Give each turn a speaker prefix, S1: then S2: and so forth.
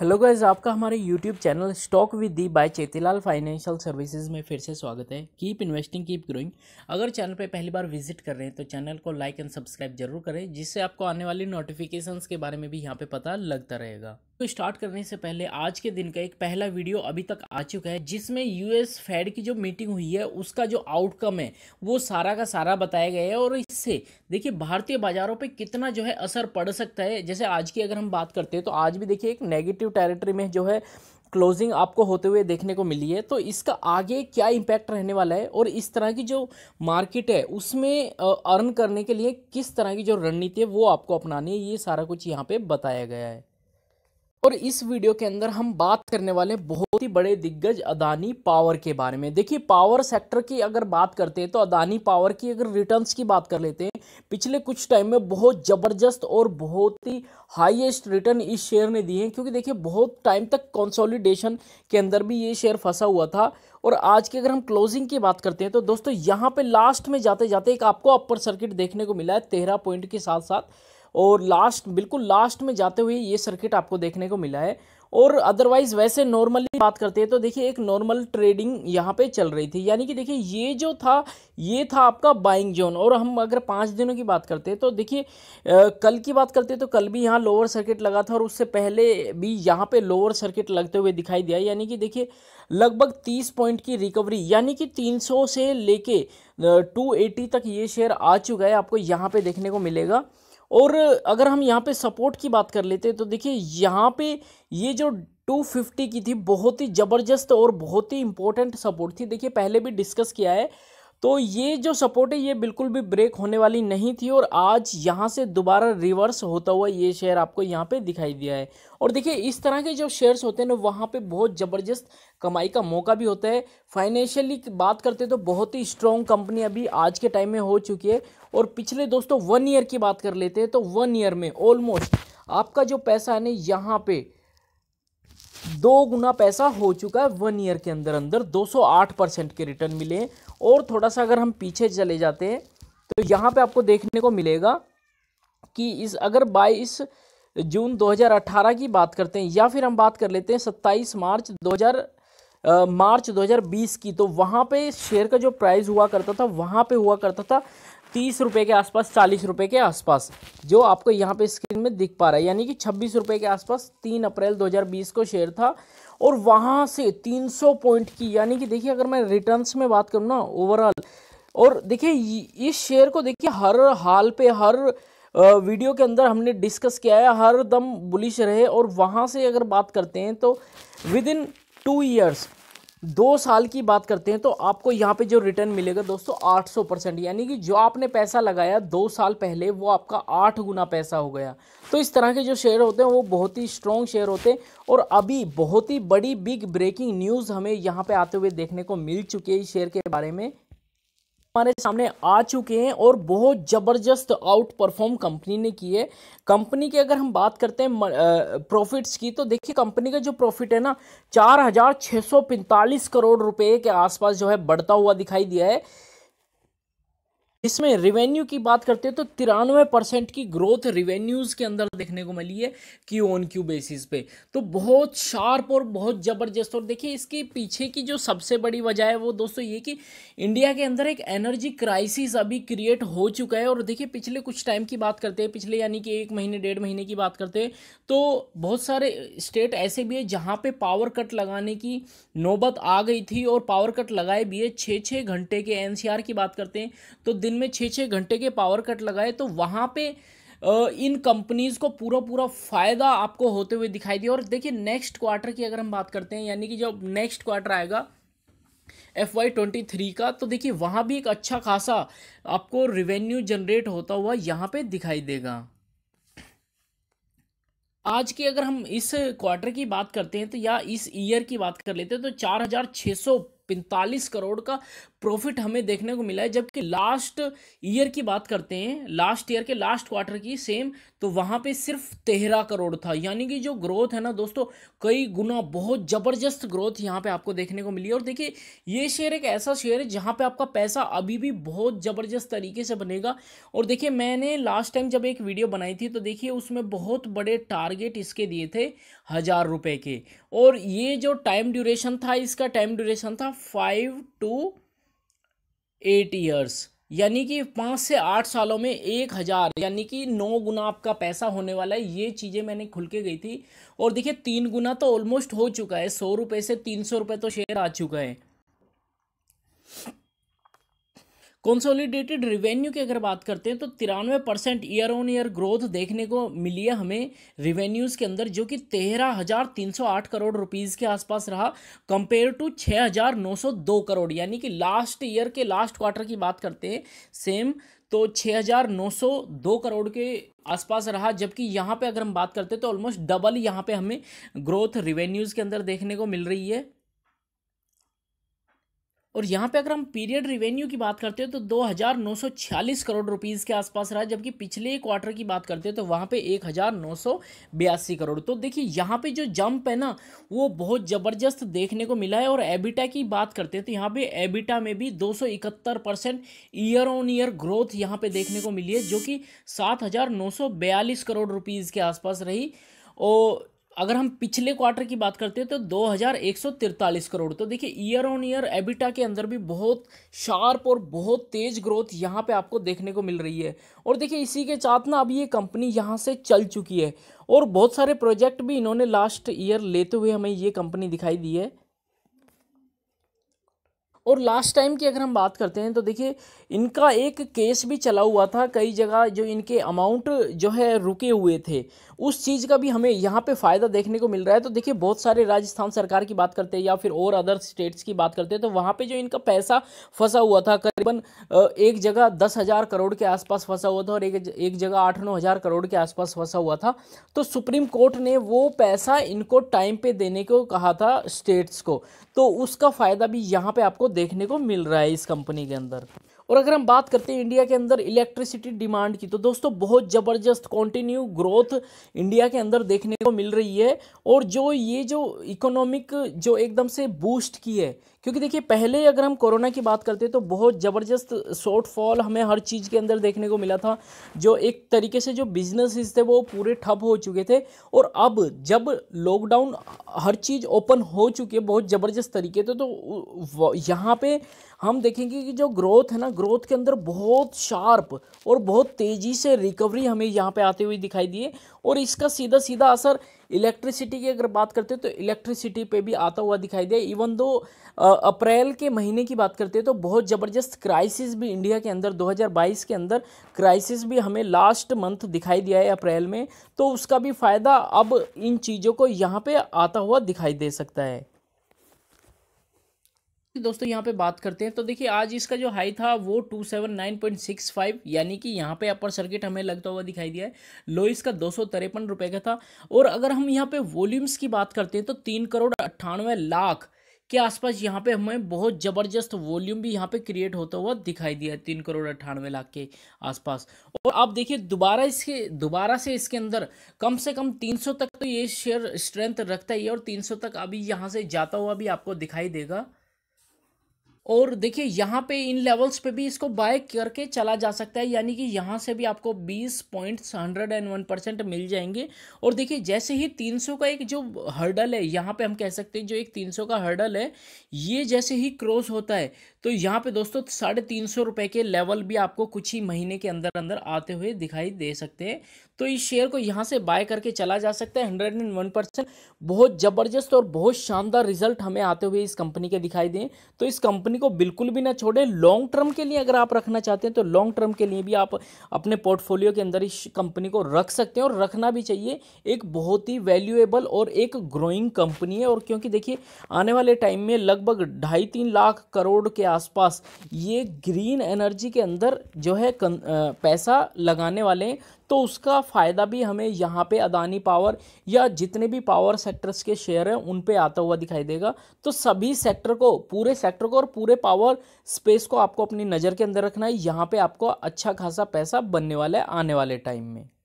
S1: hello guys आपका हमारे YouTube channel stock with the by Chetilal financial services में फिर से स्वागत है कीप इन्वेस्टिंग कीप ग्रोइंग अगर चैनल पर पहली बार विजिट कर रहे हैं तो चैनल को लाइक एंड सब्सक्राइब जरूर करें जिससे आपको आने वाली नोटिफिकेशंस के बारे में भी यहाँ पे पता लगता रहेगा तो स्टार्ट करने से पहले आज के दिन का एक पहला वीडियो अभी तक आ चुका है जिसमें यूएस फेड की जो मीटिंग हुई है उसका जो आउटकम है वो सारा का सारा बताया गया है और इससे देखिए भारतीय बाजारों पे कितना जो है असर पड़ सकता है जैसे आज की अगर हम बात करते हैं तो आज भी देखिए एक नेगेटिव टेरिटरी में जो है क्लोजिंग आपको होते हुए देखने को मिली है तो इसका आगे क्या इम्पैक्ट रहने वाला है और इस तरह की जो मार्केट है उसमें अर्न करने के लिए किस तरह की जो रणनीति है वो आपको अपनानी है ये सारा कुछ यहाँ पे बताया गया है और इस वीडियो के अंदर हम बात करने वाले बहुत ही बड़े दिग्गज अदानी पावर के बारे में देखिए पावर सेक्टर की अगर बात करते हैं तो अदानी पावर की अगर रिटर्न्स की बात कर लेते हैं पिछले कुछ टाइम में बहुत ज़बरदस्त और बहुत ही हाईएस्ट रिटर्न इस शेयर ने दिए हैं क्योंकि देखिए बहुत टाइम तक कंसोलिडेशन के अंदर भी ये शेयर फंसा हुआ था और आज की अगर हम क्लोजिंग की बात करते हैं तो दोस्तों यहाँ पे लास्ट में जाते जाते एक आपको अपर सर्किट देखने को मिला है तेरह पॉइंट के साथ साथ और लास्ट बिल्कुल लास्ट में जाते हुए ये सर्किट आपको देखने को मिला है और अदरवाइज़ वैसे नॉर्मली बात करते हैं तो देखिए एक नॉर्मल ट्रेडिंग यहाँ पे चल रही थी यानी कि देखिए ये जो था ये था आपका बाइंग जोन और हम अगर पाँच दिनों की बात करते हैं तो देखिए कल की बात करते हैं तो कल भी यहाँ लोअर सर्किट लगा था और उससे पहले भी यहाँ पे लोअर सर्किट लगते हुए दिखाई दिया यानी कि देखिए लगभग तीस पॉइंट की रिकवरी यानी कि तीन से लेके टू तक ये शेयर आ चुका है आपको यहाँ पर देखने को मिलेगा और अगर हम यहाँ पे सपोर्ट की बात कर लेते हैं तो देखिए यहाँ पे ये जो 250 की थी बहुत ही ज़बरदस्त और बहुत ही इंपॉर्टेंट सपोर्ट थी देखिए पहले भी डिस्कस किया है तो ये जो सपोर्ट है ये बिल्कुल भी ब्रेक होने वाली नहीं थी और आज यहाँ से दोबारा रिवर्स होता हुआ ये शेयर आपको यहाँ पे दिखाई दिया है और देखिए इस तरह के जो शेयर्स होते हैं ना वहाँ पे बहुत ज़बरदस्त कमाई का मौका भी होता है फाइनेंशियली बात करते तो बहुत ही स्ट्रॉन्ग कंपनी अभी आज के टाइम में हो चुकी है और पिछले दोस्तों वन ईयर की बात कर लेते हैं तो वन ईयर में ऑलमोस्ट आपका जो पैसा है ना यहाँ पे दो गुना पैसा हो चुका है वन ईयर के अंदर अंदर 208 परसेंट के रिटर्न मिले हैं और थोड़ा सा अगर हम पीछे चले जाते हैं तो यहाँ पे आपको देखने को मिलेगा कि इस अगर बाईस जून 2018 की बात करते हैं या फिर हम बात कर लेते हैं 27 मार्च 2000 मार्च 2020 की तो वहाँ पे शेयर का जो प्राइस हुआ करता था वहाँ पे हुआ करता था तीस रुपये के आसपास चालीस रुपये के आसपास जो आपको यहाँ पे स्क्रीन में दिख पा रहा है यानी कि छब्बीस रुपये के आसपास तीन अप्रैल 2020 को शेयर था और वहाँ से 300 पॉइंट की यानी कि देखिए अगर मैं रिटर्न्स में बात करूँ ना ओवरऑल और देखिए इस शेयर को देखिए हर हाल पे हर वीडियो के अंदर हमने डिस्कस किया है हर दम बुलिश रहे और वहाँ से अगर बात करते हैं तो विद इन टू ईयर्स दो साल की बात करते हैं तो आपको यहाँ पे जो रिटर्न मिलेगा दोस्तों 800 परसेंट यानी कि जो आपने पैसा लगाया दो साल पहले वो आपका आठ गुना पैसा हो गया तो इस तरह के जो शेयर होते हैं वो बहुत ही स्ट्रॉन्ग शेयर होते हैं और अभी बहुत ही बड़ी बिग ब्रेकिंग न्यूज़ हमें यहाँ पे आते हुए देखने को मिल चुकी है इस शेयर के बारे में हमारे सामने आ चुके हैं और बहुत ज़बरदस्त आउट परफॉर्म कंपनी ने की है कंपनी की अगर हम बात करते हैं प्रॉफिट्स की तो देखिए कंपनी का जो प्रॉफिट है ना चार हज़ार छः सौ पैंतालीस करोड़ रुपए के आसपास जो है बढ़ता हुआ दिखाई दिया है इसमें रेवेन्यू की बात करते हैं तो तिरानवे परसेंट की ग्रोथ रेवेन्यूज़ के अंदर देखने को मिली है क्यू ऑन क्यू बेसिस पे तो बहुत शार्प और बहुत ज़बरदस्त और देखिए इसके पीछे की जो सबसे बड़ी वजह है वो दोस्तों ये कि इंडिया के अंदर एक एनर्जी क्राइसिस अभी क्रिएट हो चुका है और देखिए पिछले कुछ टाइम की बात करते हैं पिछले यानी कि एक महीने डेढ़ महीने की बात करते हैं तो बहुत सारे स्टेट ऐसे भी है जहाँ पर पावर कट लगाने की नौबत आ गई थी और पावर कट लगाए भी है छः छः घंटे के एन की बात करते हैं तो दिन में छः छः घंटे के पावर कट लगाए तो वहाँ पे इन कंपनीज़ को पूरा पूरा फ़ायदा आपको होते हुए दिखाई दिया और देखिए नेक्स्ट क्वार्टर की अगर हम बात करते हैं यानी कि जब नेक्स्ट क्वार्टर आएगा एफ वाई ट्वेंटी थ्री का तो देखिए वहाँ भी एक अच्छा खासा आपको रिवेन्यू जनरेट होता हुआ यहाँ पे दिखाई देगा आज की अगर हम इस क्वार्टर की बात करते हैं तो या इस ईयर की बात कर लेते हैं तो चार हज़ार छः सौ पैंतालीस करोड़ का प्रॉफिट हमें देखने को मिला है जबकि लास्ट ईयर की बात करते हैं लास्ट ईयर के लास्ट क्वार्टर की सेम तो वहाँ पे सिर्फ तेरह करोड़ था यानी कि जो ग्रोथ है ना दोस्तों कई गुना बहुत ज़बरदस्त ग्रोथ यहाँ पे आपको देखने को मिली और देखिए ये शेयर एक ऐसा शेयर है जहाँ पे आपका पैसा अभी भी बहुत ज़बरदस्त तरीके से बनेगा और देखिए मैंने लास्ट टाइम जब एक वीडियो बनाई थी तो देखिए उसमें बहुत बड़े टारगेट इसके दिए थे हज़ार रुपये के और ये जो टाइम ड्यूरेशन था इसका टाइम ड्यूरेशन था फाइव टू एट ईयर्स यानी कि पाँच से आठ सालों में एक हज़ार यानी कि नौ गुना आपका पैसा होने वाला है ये चीज़ें मैंने खुल के गई थी और देखिए तीन गुना तो ऑलमोस्ट हो चुका है सौ रुपये से तीन सौ रुपये तो शेयर आ चुका है कंसोलिडेटेड रिवेन्यू की अगर बात करते हैं तो तिरानवे percent year on year growth देखने को मिली है हमें रिवेन्यूज़ के अंदर जो कि तेरह हज़ार तीन सौ आठ करोड़ रुपीज़ के आसपास रहा कंपेयर टू छः हज़ार नौ सौ दो करोड़ यानी कि लास्ट ईयर के लास्ट क्वार्टर की बात करते हैं सेम तो छः हज़ार नौ सौ दो करोड़ के आसपास रहा जबकि यहाँ पे अगर हम बात करते हैं तो ऑलमोस्ट डबल यहाँ पे हमें ग्रोथ रिवेन्यूज़ के अंदर देखने को मिल रही है और यहाँ पे अगर हम पीरियड रिवेन्यू की बात करते हैं तो 2,946 करोड़ रुपीज़ के आसपास रहा जबकि पिछले क्वार्टर की बात करते हैं तो वहाँ पे एक करोड़ तो देखिए यहाँ पे जो जंप है ना वो बहुत ज़बरदस्त देखने को मिला है और एबिटा की बात करते हैं तो यहाँ पे एबिटा में भी 271 percent year on year growth यहाँ पर देखने को मिली है जो कि सात करोड़ रुपीज़ के आसपास रही और अगर हम पिछले क्वार्टर की बात करते हैं तो दो करोड़ तो देखिए ईयर ऑन ईयर एबिटा के अंदर भी बहुत शार्प और बहुत तेज़ ग्रोथ यहाँ पे आपको देखने को मिल रही है और देखिए इसी के साथ ना अब ये कंपनी यहाँ से चल चुकी है और बहुत सारे प्रोजेक्ट भी इन्होंने लास्ट ईयर लेते हुए हमें ये कंपनी दिखाई दी है और लास्ट टाइम की अगर हम बात करते हैं तो देखिए इनका एक केस भी चला हुआ था कई जगह जो इनके अमाउंट जो है रुके हुए थे उस चीज़ का भी हमें यहाँ पे फ़ायदा देखने को मिल रहा है तो देखिए बहुत सारे राजस्थान सरकार की बात करते हैं या फिर और अदर स्टेट्स की बात करते हैं तो वहाँ पे जो इनका पैसा फंसा हुआ था करीबन एक जगह दस हज़ार करोड़ के आसपास फंसा हुआ था और एक एक जगह आठ नौ हज़ार करोड़ के आसपास फंसा हुआ था तो सुप्रीम कोर्ट ने वो पैसा इनको टाइम पे देने को कहा था स्टेट्स को तो उसका फ़ायदा भी यहाँ पर आपको देखने को मिल रहा है इस कंपनी के अंदर और अगर हम बात करते हैं इंडिया के अंदर इलेक्ट्रिसिटी डिमांड की तो दोस्तों बहुत ज़बरदस्त कॉन्टिन्यू ग्रोथ इंडिया के अंदर देखने को मिल रही है और जो ये जो इकोनॉमिक जो एकदम से बूस्ट की है क्योंकि देखिए पहले अगर हम कोरोना की बात करते हैं तो बहुत ज़बरदस्त शॉर्टफॉल हमें हर चीज़ के अंदर देखने को मिला था जो एक तरीके से जो बिजनेस थे वो पूरे ठप हो चुके थे और अब जब लॉकडाउन हर चीज़ ओपन हो चुकी है बहुत ज़बरदस्त तरीके से तो यहाँ पर हम देखेंगे कि जो ग्रोथ है ना ग्रोथ के अंदर बहुत शार्प और बहुत तेज़ी से रिकवरी हमें यहाँ पर आते हुए दिखाई दिए और इसका सीधा सीधा असर इलेक्ट्रिसिटी की अगर बात करते हैं तो इलेक्ट्रिसिटी पे भी आता हुआ दिखाई दे इवन दो अप्रैल के महीने की बात करते हैं तो बहुत ज़बरदस्त क्राइसिस भी इंडिया के अंदर 2022 के अंदर क्राइसिस भी हमें लास्ट मंथ दिखाई दिया है अप्रैल में तो उसका भी फ़ायदा अब इन चीज़ों को यहाँ पर आता हुआ दिखाई दे सकता है दोस्तों यहाँ पे बात करते हैं तो देखिए आज इसका जो हाई था वो 279.65 यानी कि यहाँ पे अपर सर्किट हमें लगता हुआ दिखाई दिया है लो इसका दो सौ तिरपन रुपये का था और अगर हम यहाँ पे वॉल्यूम्स की बात करते हैं तो तीन करोड़ अट्ठानवे लाख के आसपास यहाँ पे हमें बहुत ज़बरदस्त वॉल्यूम भी यहाँ पे क्रिएट होता हुआ दिखाई दिया है तीन करोड़ अट्ठानवे लाख के आसपास और आप देखिए दोबारा इसके दोबारा से इसके अंदर कम से कम 300 तक तो ये शेयर स्ट्रेंथ रखता ही है और 300 तक अभी यहाँ से जाता हुआ भी आपको दिखाई देगा और देखिए यहाँ पे इन लेवल्स पे भी इसको बाय करके चला जा सकता है यानी कि यहाँ से भी आपको 20 पॉइंट्स 101 परसेंट मिल जाएंगे और देखिए जैसे ही 300 का एक जो हर्डल है यहाँ पे हम कह सकते हैं जो एक 300 का हर्डल है ये जैसे ही क्रॉस होता है तो यहाँ पे दोस्तों साढ़े तीन सौ रुपये के लेवल भी आपको कुछ ही महीने के अंदर अंदर आते हुए दिखाई दे सकते हैं तो इस शेयर को यहाँ से बाय करके चला जा सकता है हंड्रेड एंड वन परसेंट बहुत ज़बरदस्त और बहुत शानदार रिजल्ट हमें आते हुए इस कंपनी के दिखाई दें तो इस कंपनी को बिल्कुल भी ना छोड़ें लॉन्ग टर्म के लिए अगर आप रखना चाहते हैं तो लॉन्ग टर्म के लिए भी आप अपने पोर्टफोलियो के अंदर इस कंपनी को रख सकते हैं और रखना भी चाहिए एक बहुत ही वैल्यूएबल और एक ग्रोइंग कंपनी है और क्योंकि देखिए आने वाले टाइम में लगभग ढाई तीन लाख करोड़ के आसपास ये ग्रीन एनर्जी के अंदर जो है कन, पैसा लगाने वाले हैं तो उसका फ़ायदा भी हमें यहाँ पे अदानी पावर या जितने भी पावर सेक्टर्स के शेयर हैं उन पे आता हुआ दिखाई देगा तो सभी सेक्टर को पूरे सेक्टर को और पूरे पावर स्पेस को आपको अपनी नज़र के अंदर रखना है यहाँ पे आपको अच्छा खासा पैसा बनने वाला है आने वाले टाइम में